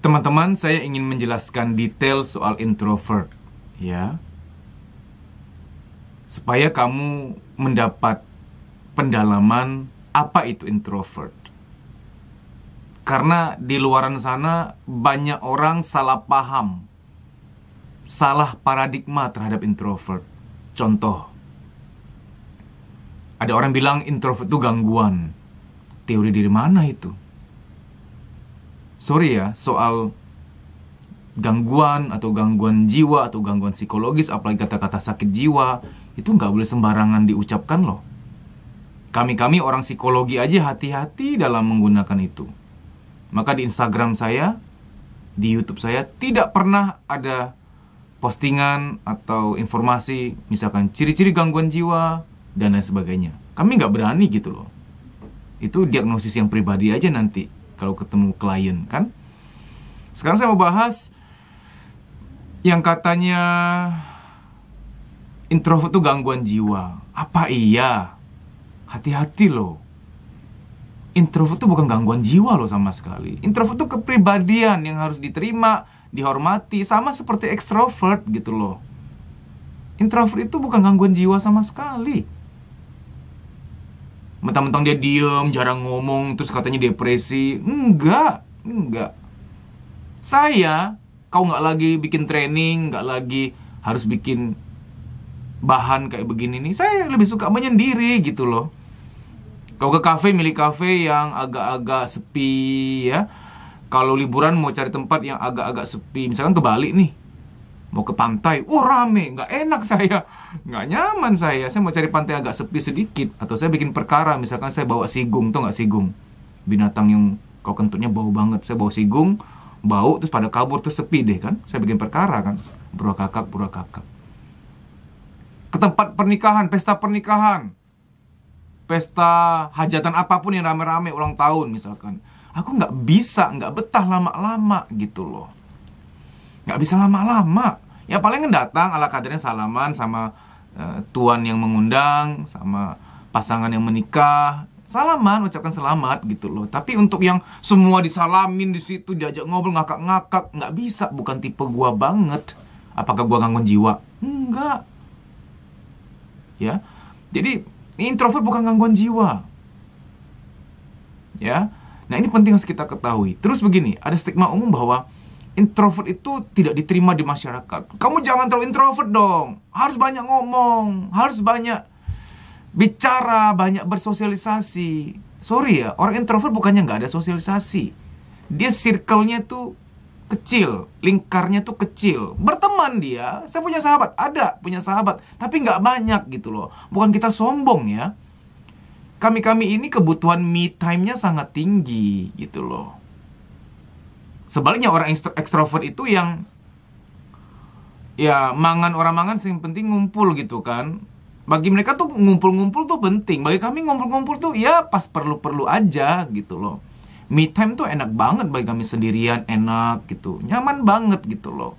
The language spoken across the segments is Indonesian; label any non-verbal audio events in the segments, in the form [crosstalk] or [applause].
Teman-teman, saya ingin menjelaskan detail soal introvert, ya. Supaya kamu mendapat pendalaman apa itu introvert. Karena di luaran sana banyak orang salah paham, salah paradigma terhadap introvert. Contoh, ada orang bilang introvert itu gangguan. Teori dari mana itu? Sorry ya, soal gangguan atau gangguan jiwa atau gangguan psikologis, apalagi kata-kata sakit jiwa, itu nggak boleh sembarangan diucapkan loh. Kami-kami orang psikologi aja hati-hati dalam menggunakan itu. Maka di Instagram saya, di YouTube saya tidak pernah ada postingan atau informasi misalkan ciri-ciri gangguan jiwa dan lain sebagainya. Kami nggak berani gitu loh. Itu diagnosis yang pribadi aja nanti kalau ketemu klien kan. Sekarang saya mau bahas yang katanya introvert itu gangguan jiwa. Apa iya? Hati-hati loh introvert itu bukan gangguan jiwa loh sama sekali. Introvert itu kepribadian yang harus diterima, dihormati, sama seperti ekstrovert gitu loh. Introvert itu bukan gangguan jiwa sama sekali. Mentang-mentang dia diem, jarang ngomong, terus katanya depresi. Enggak, enggak. Saya, kau nggak lagi bikin training, nggak lagi harus bikin bahan kayak begini nih. Saya lebih suka menyendiri gitu loh kalau ke kafe milih kafe yang agak-agak sepi ya. Kalau liburan mau cari tempat yang agak-agak sepi, misalkan ke Bali nih, mau ke pantai, oh rame, nggak enak [laughs] saya, nggak nyaman saya, saya mau cari pantai agak sepi sedikit, atau saya bikin perkara, misalkan saya bawa sigung, tuh nggak sigung, binatang yang kau kentutnya bau banget, saya bawa sigung, bau terus pada kabur terus sepi deh kan, saya bikin perkara kan, pura kakak, pura kakak, ke tempat pernikahan, pesta pernikahan, pesta hajatan apapun yang rame-rame ulang tahun misalkan aku nggak bisa nggak betah lama-lama gitu loh nggak bisa lama-lama ya paling kan datang ala kadarnya salaman sama uh, tuan yang mengundang sama pasangan yang menikah salaman ucapkan selamat gitu loh tapi untuk yang semua disalamin di situ diajak ngobrol ngakak-ngakak nggak bisa bukan tipe gua banget apakah gua gangguan jiwa enggak ya jadi ini introvert bukan gangguan jiwa. Ya. Nah, ini penting harus kita ketahui. Terus begini, ada stigma umum bahwa introvert itu tidak diterima di masyarakat. Kamu jangan terlalu introvert dong. Harus banyak ngomong, harus banyak bicara, banyak bersosialisasi. Sorry ya, orang introvert bukannya nggak ada sosialisasi. Dia circle-nya tuh kecil, lingkarnya tuh kecil. Berteman dia, saya punya sahabat, ada punya sahabat, tapi nggak banyak gitu loh. Bukan kita sombong ya. Kami-kami ini kebutuhan me time-nya sangat tinggi gitu loh. Sebaliknya orang ekstrovert itu yang ya mangan orang mangan sing penting ngumpul gitu kan. Bagi mereka tuh ngumpul-ngumpul tuh penting. Bagi kami ngumpul-ngumpul tuh ya pas perlu-perlu aja gitu loh me time tuh enak banget bagi kami sendirian enak gitu nyaman banget gitu loh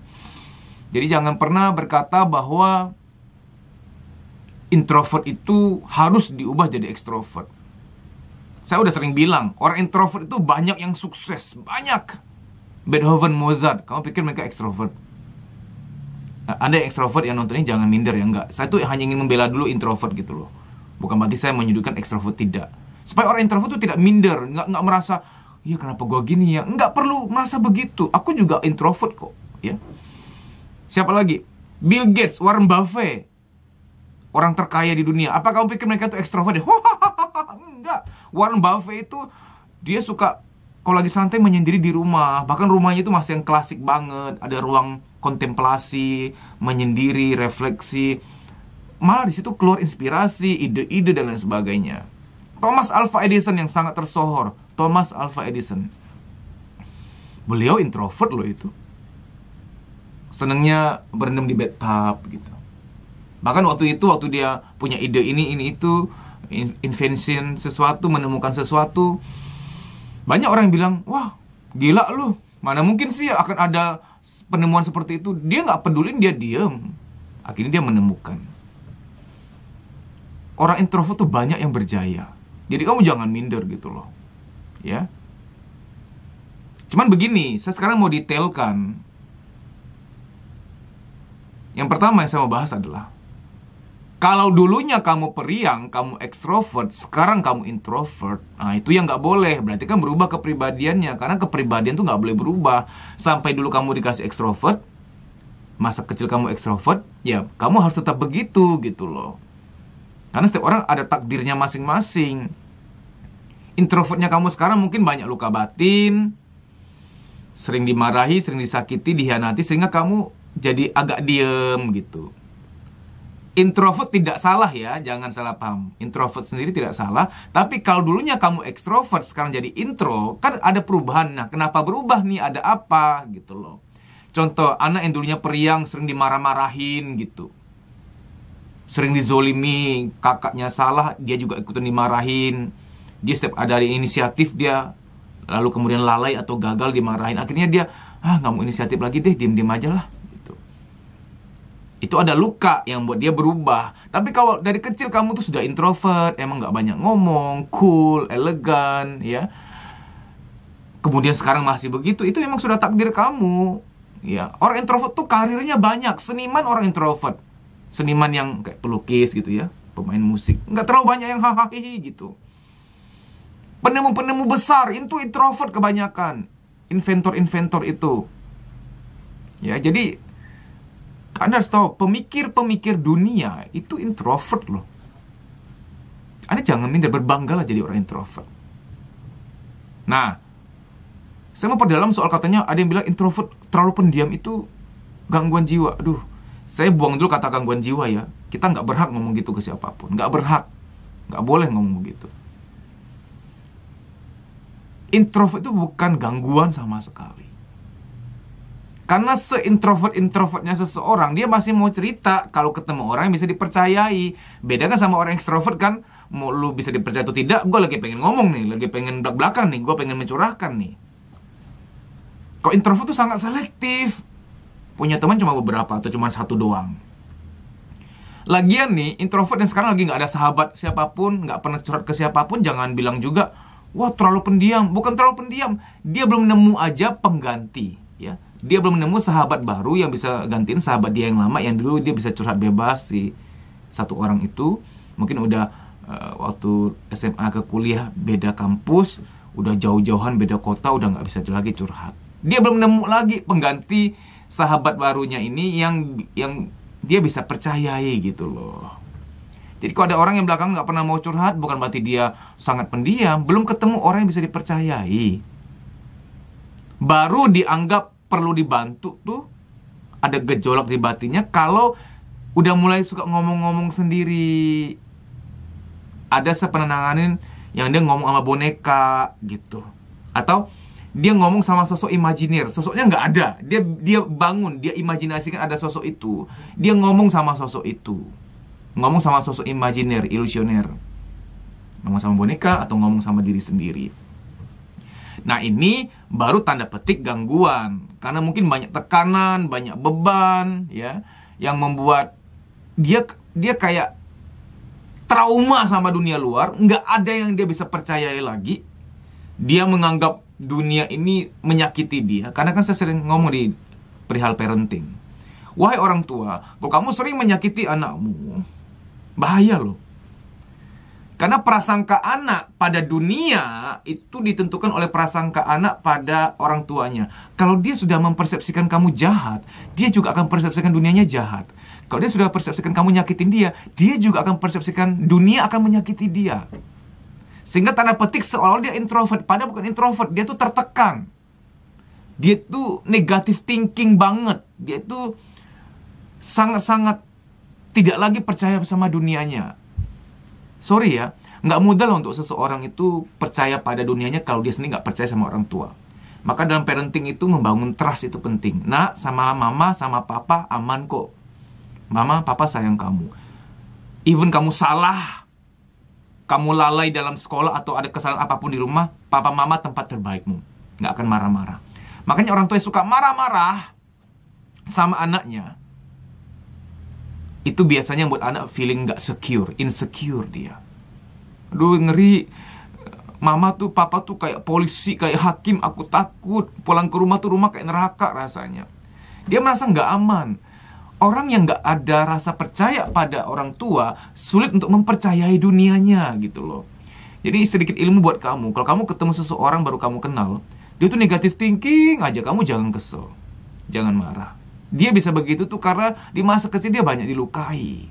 jadi jangan pernah berkata bahwa introvert itu harus diubah jadi ekstrovert saya udah sering bilang orang introvert itu banyak yang sukses banyak Beethoven Mozart kamu pikir mereka ekstrovert Nah, anda yang ekstrovert yang nontonnya jangan minder ya enggak. Saya tuh hanya ingin membela dulu introvert gitu loh. Bukan berarti saya menyudutkan ekstrovert tidak. Supaya orang introvert itu tidak minder, nggak nggak merasa iya kenapa gue gini ya nggak perlu merasa begitu aku juga introvert kok ya siapa lagi Bill Gates Warren Buffett orang terkaya di dunia apa kamu pikir mereka itu ekstrovert enggak ya? [laughs] Warren Buffett itu dia suka kalau lagi santai menyendiri di rumah bahkan rumahnya itu masih yang klasik banget ada ruang kontemplasi menyendiri refleksi malah di situ keluar inspirasi ide-ide dan lain sebagainya Thomas Alva Edison yang sangat tersohor Thomas Alva Edison. Beliau introvert loh itu. Senangnya berendam di bathtub gitu. Bahkan waktu itu waktu dia punya ide ini ini itu invention sesuatu, menemukan sesuatu. Banyak orang bilang, "Wah, gila lu. Mana mungkin sih akan ada penemuan seperti itu?" Dia nggak pedulin, dia diem. Akhirnya dia menemukan. Orang introvert tuh banyak yang berjaya. Jadi kamu jangan minder gitu loh ya. Cuman begini, saya sekarang mau detailkan. Yang pertama yang saya mau bahas adalah kalau dulunya kamu periang, kamu ekstrovert, sekarang kamu introvert. Nah, itu yang nggak boleh. Berarti kan berubah kepribadiannya. Karena kepribadian tuh nggak boleh berubah. Sampai dulu kamu dikasih ekstrovert, masa kecil kamu ekstrovert, ya kamu harus tetap begitu gitu loh. Karena setiap orang ada takdirnya masing-masing introvertnya kamu sekarang mungkin banyak luka batin, sering dimarahi, sering disakiti, dihianati, sehingga kamu jadi agak diem gitu. Introvert tidak salah ya, jangan salah paham. Introvert sendiri tidak salah, tapi kalau dulunya kamu ekstrovert, sekarang jadi intro, kan ada perubahan. Nah, kenapa berubah nih? Ada apa gitu loh. Contoh, anak yang dulunya periang, sering dimarah-marahin gitu. Sering dizolimi, kakaknya salah, dia juga ikutan dimarahin dia setiap ada inisiatif dia lalu kemudian lalai atau gagal dimarahin akhirnya dia ah nggak mau inisiatif lagi deh diem diem aja lah gitu. itu ada luka yang buat dia berubah tapi kalau dari kecil kamu tuh sudah introvert emang nggak banyak ngomong cool elegan ya kemudian sekarang masih begitu itu memang sudah takdir kamu ya orang introvert tuh karirnya banyak seniman orang introvert seniman yang kayak pelukis gitu ya pemain musik nggak terlalu banyak yang hahaha gitu Penemu-penemu besar itu introvert kebanyakan. Inventor-inventor itu. Ya, jadi Anda harus tahu pemikir-pemikir dunia itu introvert loh. Anda jangan minder, berbanggalah jadi orang introvert. Nah, saya mau perdalam soal katanya ada yang bilang introvert terlalu pendiam itu gangguan jiwa. Aduh, saya buang dulu kata gangguan jiwa ya. Kita nggak berhak ngomong gitu ke siapapun. Nggak berhak. Nggak boleh ngomong begitu introvert itu bukan gangguan sama sekali. Karena seintrovert-introvertnya seseorang, dia masih mau cerita kalau ketemu orang yang bisa dipercayai. Beda kan sama orang ekstrovert kan, mau lu bisa dipercaya atau tidak, gue lagi pengen ngomong nih, lagi pengen belak-belakan nih, gue pengen mencurahkan nih. Kok introvert tuh sangat selektif, punya teman cuma beberapa atau cuma satu doang. Lagian nih, introvert yang sekarang lagi nggak ada sahabat siapapun, nggak pernah curhat ke siapapun, jangan bilang juga, wah terlalu pendiam, bukan terlalu pendiam, dia belum nemu aja pengganti, ya. Dia belum nemu sahabat baru yang bisa gantiin sahabat dia yang lama yang dulu dia bisa curhat bebas si satu orang itu. Mungkin udah uh, waktu SMA ke kuliah beda kampus, udah jauh-jauhan beda kota, udah nggak bisa lagi curhat. Dia belum nemu lagi pengganti sahabat barunya ini yang yang dia bisa percayai gitu loh. Jadi kalau ada orang yang belakang nggak pernah mau curhat, bukan berarti dia sangat pendiam, belum ketemu orang yang bisa dipercayai. Baru dianggap perlu dibantu tuh, ada gejolak di batinnya kalau udah mulai suka ngomong-ngomong sendiri. Ada sepenenanganin yang dia ngomong sama boneka gitu. Atau dia ngomong sama sosok imajiner, sosoknya nggak ada. Dia dia bangun, dia imajinasikan ada sosok itu. Dia ngomong sama sosok itu ngomong sama sosok imajiner, ilusioner. Ngomong sama boneka atau ngomong sama diri sendiri. Nah ini baru tanda petik gangguan karena mungkin banyak tekanan, banyak beban, ya, yang membuat dia dia kayak trauma sama dunia luar, nggak ada yang dia bisa percayai lagi. Dia menganggap dunia ini menyakiti dia karena kan saya sering ngomong di perihal parenting. Wahai orang tua, kok kamu sering menyakiti anakmu, Bahaya loh. Karena prasangka anak pada dunia itu ditentukan oleh prasangka anak pada orang tuanya. Kalau dia sudah mempersepsikan kamu jahat, dia juga akan persepsikan dunianya jahat. Kalau dia sudah persepsikan kamu nyakitin dia, dia juga akan persepsikan dunia akan menyakiti dia. Sehingga tanda petik seolah dia introvert, padahal bukan introvert, dia tuh tertekan. Dia tuh negatif thinking banget, dia tuh sangat-sangat tidak lagi percaya sama dunianya. Sorry ya, nggak mudah lah untuk seseorang itu percaya pada dunianya kalau dia sendiri nggak percaya sama orang tua. Maka dalam parenting itu membangun trust itu penting. Nah, sama mama, sama papa aman kok. Mama, papa sayang kamu. Even kamu salah, kamu lalai dalam sekolah atau ada kesalahan apapun di rumah, papa mama tempat terbaikmu. Nggak akan marah-marah. Makanya orang tua yang suka marah-marah sama anaknya, itu biasanya buat anak feeling nggak secure, insecure dia. Aduh ngeri, mama tuh papa tuh kayak polisi, kayak hakim, aku takut. Pulang ke rumah tuh rumah kayak neraka rasanya. Dia merasa nggak aman. Orang yang nggak ada rasa percaya pada orang tua sulit untuk mempercayai dunianya gitu loh. Jadi sedikit ilmu buat kamu. Kalau kamu ketemu seseorang baru kamu kenal, dia tuh negatif thinking aja kamu jangan kesel, jangan marah. Dia bisa begitu tuh karena di masa kecil dia banyak dilukai.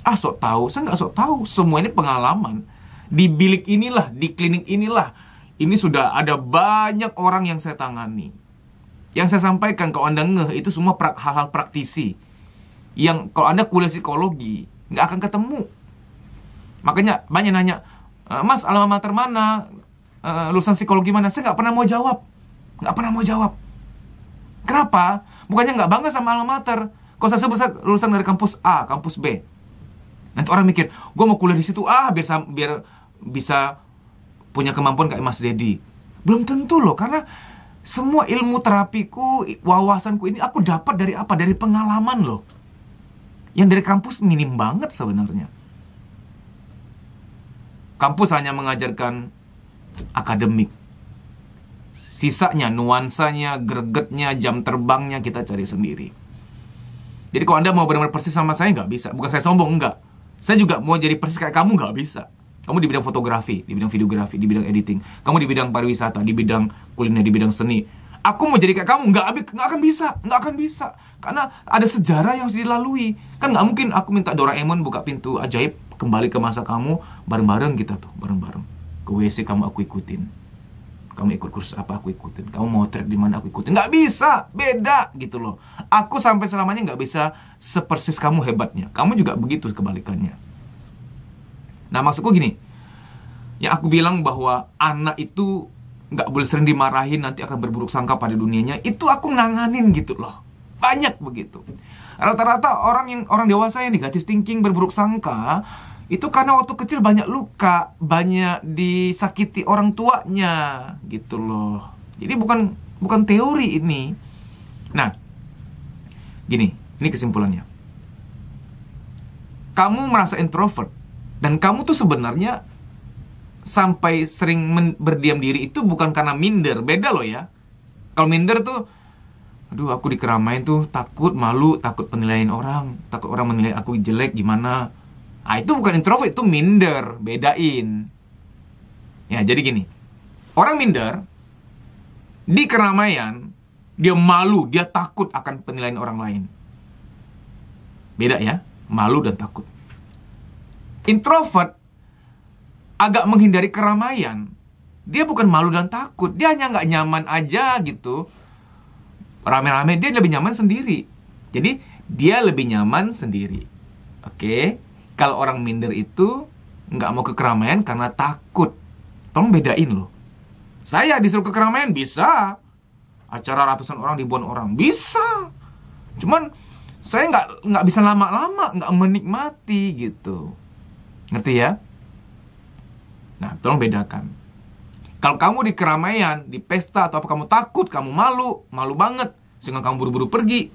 Ah sok tahu, saya nggak sok tahu. Semua ini pengalaman. Di bilik inilah, di klinik inilah. Ini sudah ada banyak orang yang saya tangani. Yang saya sampaikan ke Anda ngeh itu semua hal-hal praktisi. Yang kalau Anda kuliah psikologi, nggak akan ketemu. Makanya banyak nanya, eh, Mas alma mater mana? Eh, lulusan psikologi mana? Saya nggak pernah mau jawab. Nggak pernah mau jawab. Kenapa? Bukannya nggak bangga sama alma mater. Kalau saya sebesar lulusan dari kampus A, kampus B. Nanti orang mikir, gue mau kuliah di situ ah biar biar bisa punya kemampuan kayak Mas Dedi. Belum tentu loh, karena semua ilmu terapiku, wawasanku ini aku dapat dari apa? Dari pengalaman loh. Yang dari kampus minim banget sebenarnya. Kampus hanya mengajarkan akademik, Sisanya, nuansanya, gregetnya, jam terbangnya kita cari sendiri. Jadi kalau Anda mau benar-benar persis sama saya, nggak bisa. Bukan saya sombong, nggak. Saya juga mau jadi persis kayak kamu, nggak bisa. Kamu di bidang fotografi, di bidang videografi, di bidang editing. Kamu di bidang pariwisata, di bidang kuliner, di bidang seni. Aku mau jadi kayak kamu, nggak, nggak akan bisa, nggak akan bisa. Karena ada sejarah yang harus dilalui. Kan nggak mungkin aku minta Doraemon buka pintu ajaib, kembali ke masa kamu, bareng-bareng kita tuh, bareng-bareng. Ke WC kamu aku ikutin kamu ikut kursus apa aku ikutin kamu mau trade di mana aku ikutin nggak bisa beda gitu loh aku sampai selamanya nggak bisa sepersis kamu hebatnya kamu juga begitu kebalikannya nah maksudku gini yang aku bilang bahwa anak itu nggak boleh sering dimarahin nanti akan berburuk sangka pada dunianya itu aku nanganin gitu loh banyak begitu rata-rata orang yang orang dewasa yang negatif thinking berburuk sangka itu karena waktu kecil banyak luka, banyak disakiti orang tuanya gitu loh. Jadi bukan bukan teori ini. Nah, gini, ini kesimpulannya. Kamu merasa introvert dan kamu tuh sebenarnya sampai sering berdiam diri itu bukan karena minder, beda loh ya. Kalau minder tuh aduh aku dikeramain tuh takut malu, takut penilaian orang, takut orang menilai aku jelek gimana Nah, itu bukan introvert, itu minder, bedain. Ya, jadi gini. Orang minder di keramaian dia malu, dia takut akan penilaian orang lain. Beda ya, malu dan takut. Introvert agak menghindari keramaian. Dia bukan malu dan takut, dia hanya nggak nyaman aja gitu. Rame-rame dia lebih nyaman sendiri. Jadi dia lebih nyaman sendiri. Oke. Okay? kalau orang minder itu nggak mau ke keramaian karena takut. Tolong bedain loh. Saya disuruh ke keramaian bisa. Acara ratusan orang dibuat orang bisa. Cuman saya nggak nggak bisa lama-lama nggak menikmati gitu. Ngerti ya? Nah, tolong bedakan. Kalau kamu di keramaian, di pesta atau apa kamu takut, kamu malu, malu banget sehingga kamu buru-buru pergi.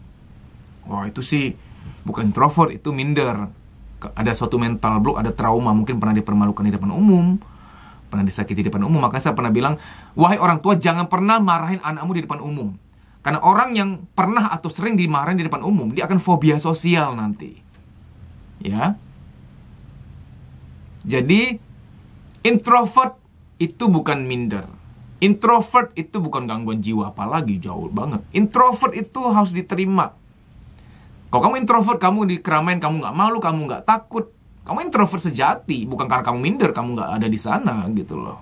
Wah, itu sih bukan introvert, itu minder ada suatu mental block, ada trauma, mungkin pernah dipermalukan di depan umum, pernah disakiti di depan umum. Maka saya pernah bilang, wahai orang tua, jangan pernah marahin anakmu di depan umum. Karena orang yang pernah atau sering dimarahin di depan umum, dia akan fobia sosial nanti. Ya. Jadi, introvert itu bukan minder. Introvert itu bukan gangguan jiwa, apalagi jauh banget. Introvert itu harus diterima kalau kamu introvert, kamu di keramaian, kamu nggak malu, kamu nggak takut. Kamu introvert sejati, bukan karena kamu minder, kamu nggak ada di sana gitu loh.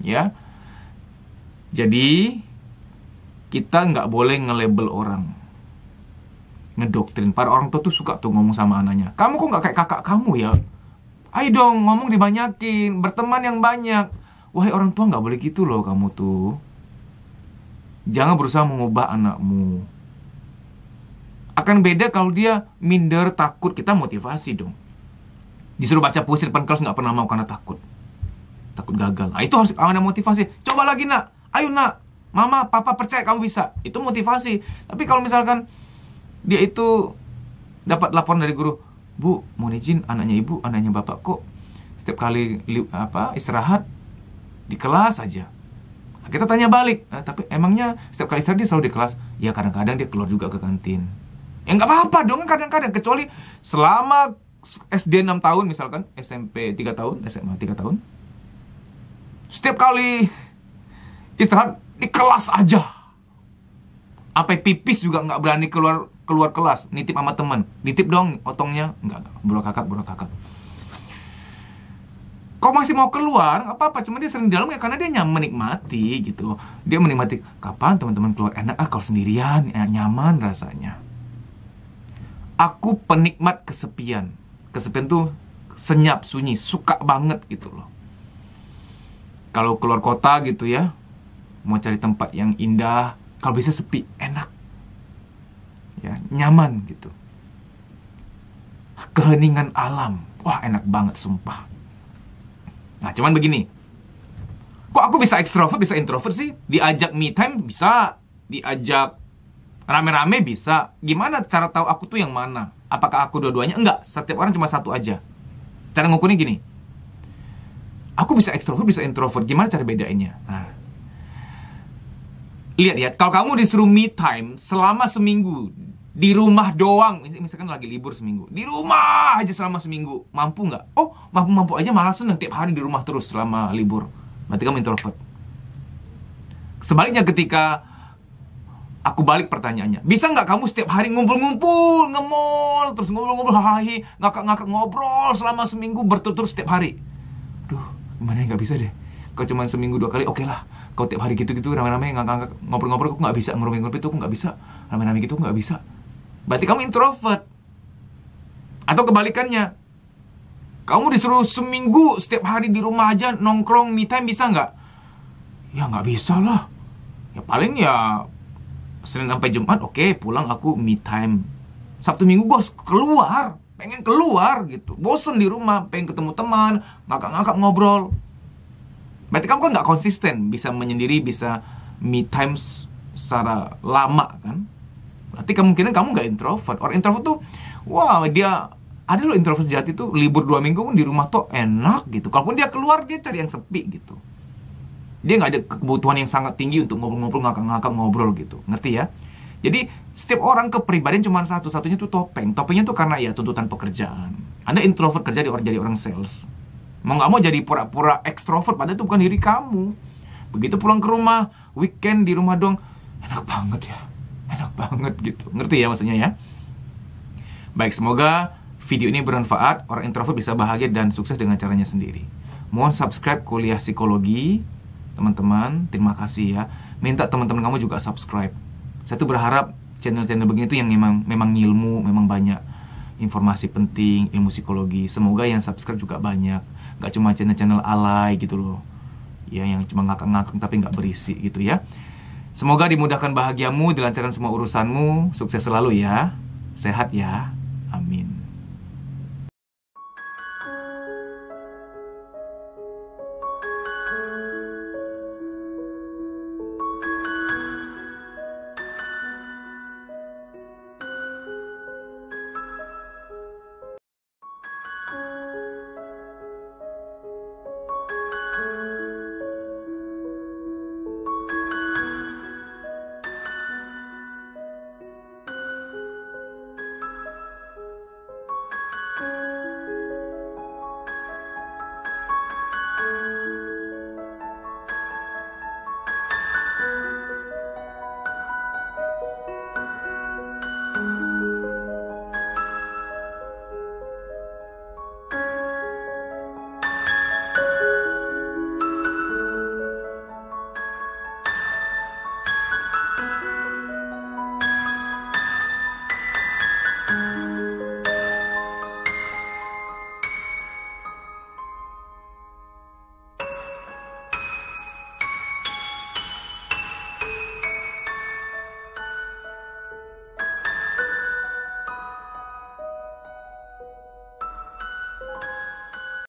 Ya, jadi kita nggak boleh nge-label orang ngedoktrin. Para orang tua tuh suka tuh ngomong sama anaknya. Kamu kok nggak kayak kakak kamu ya? Ayo dong ngomong dibanyakin, berteman yang banyak. Wahai orang tua nggak boleh gitu loh kamu tuh. Jangan berusaha mengubah anakmu. Akan beda kalau dia minder, takut, kita motivasi dong. Disuruh baca puisi depan kelas nggak pernah mau karena takut. Takut gagal. Nah, itu harus ada motivasi. Coba lagi nak, ayo nak, mama, papa percaya kamu bisa. Itu motivasi. Tapi kalau misalkan dia itu dapat laporan dari guru, bu, mau izin anaknya ibu, anaknya bapak kok setiap kali apa istirahat di kelas aja. Nah, kita tanya balik, nah, tapi emangnya setiap kali istirahat dia selalu di kelas? Ya kadang-kadang dia keluar juga ke kantin Ya nggak apa-apa dong kan kadang-kadang kecuali selama SD 6 tahun misalkan, SMP 3 tahun, SMA 3 tahun. Setiap kali istirahat di kelas aja. Apa pipis juga nggak berani keluar keluar kelas, nitip sama teman Nitip dong otongnya. Enggak, enggak. bro kakak, bro kakak. Kok masih mau keluar? Gak apa-apa, cuma dia sering di dalam ya karena dia nyaman menikmati gitu. Dia menikmati kapan teman-teman keluar enak ah kalau sendirian, ya, nyaman rasanya aku penikmat kesepian. Kesepian tuh senyap, sunyi, suka banget gitu loh. Kalau keluar kota gitu ya, mau cari tempat yang indah, kalau bisa sepi, enak. Ya, nyaman gitu. Keheningan alam. Wah, enak banget sumpah. Nah, cuman begini. Kok aku bisa ekstrovert, bisa introvert sih? Diajak me time bisa, diajak rame-rame bisa gimana cara tahu aku tuh yang mana apakah aku dua-duanya enggak setiap orang cuma satu aja cara ngukurnya gini aku bisa ekstrovert bisa introvert gimana cara bedainnya nah lihat ya kalau kamu disuruh me time selama seminggu di rumah doang misalkan lagi libur seminggu di rumah aja selama seminggu mampu nggak oh mampu mampu aja malah seneng tiap hari di rumah terus selama libur berarti kamu introvert sebaliknya ketika Aku balik pertanyaannya. Bisa nggak kamu setiap hari ngumpul-ngumpul, ngemol, terus ngumpul-ngumpul, hahi, ngakak-ngakak ngobrol selama seminggu berturut-turut setiap hari? Duh, gimana ya, nggak bisa deh. Kau cuma seminggu dua kali, oke okay lah. Kau tiap hari gitu-gitu rame-rame ngakak-ngakak ngobrol-ngobrol, aku nggak bisa ngerumpi-ngerumpi itu, aku nggak bisa rame-rame gitu, aku nggak bisa. Berarti kamu introvert. Atau kebalikannya, kamu disuruh seminggu setiap hari di rumah aja nongkrong me time bisa nggak? Ya nggak bisa lah. Ya paling ya Senin sampai Jumat oke okay, pulang aku me time Sabtu Minggu gue keluar pengen keluar gitu bosen di rumah pengen ketemu teman ngakak-ngakak ngobrol berarti kamu kan nggak konsisten bisa menyendiri bisa me time secara lama kan berarti kemungkinan kamu nggak introvert orang introvert tuh wow dia ada lo introvert sejati tuh libur dua minggu pun di rumah tuh enak gitu kalaupun dia keluar dia cari yang sepi gitu dia nggak ada kebutuhan yang sangat tinggi untuk ngobrol-ngobrol, ngakak-ngakak, ngobrol gitu. Ngerti ya? Jadi setiap orang kepribadian cuma satu, satunya tuh topeng. Topengnya tuh karena ya tuntutan pekerjaan. Anda introvert kerja di orang jadi orang sales. Mau nggak mau jadi pura-pura ekstrovert, padahal itu bukan diri kamu. Begitu pulang ke rumah, weekend di rumah dong, enak banget ya, enak [laughs] banget gitu. Ngerti ya maksudnya ya? Baik, semoga video ini bermanfaat. Orang introvert bisa bahagia dan sukses dengan caranya sendiri. Mohon subscribe kuliah psikologi teman-teman terima kasih ya minta teman-teman kamu juga subscribe saya tuh berharap channel-channel begini tuh yang memang memang ilmu memang banyak informasi penting ilmu psikologi semoga yang subscribe juga banyak nggak cuma channel-channel alay gitu loh ya yang cuma ngakak-ngakak tapi nggak berisi gitu ya semoga dimudahkan bahagiamu dilancarkan semua urusanmu sukses selalu ya sehat ya amin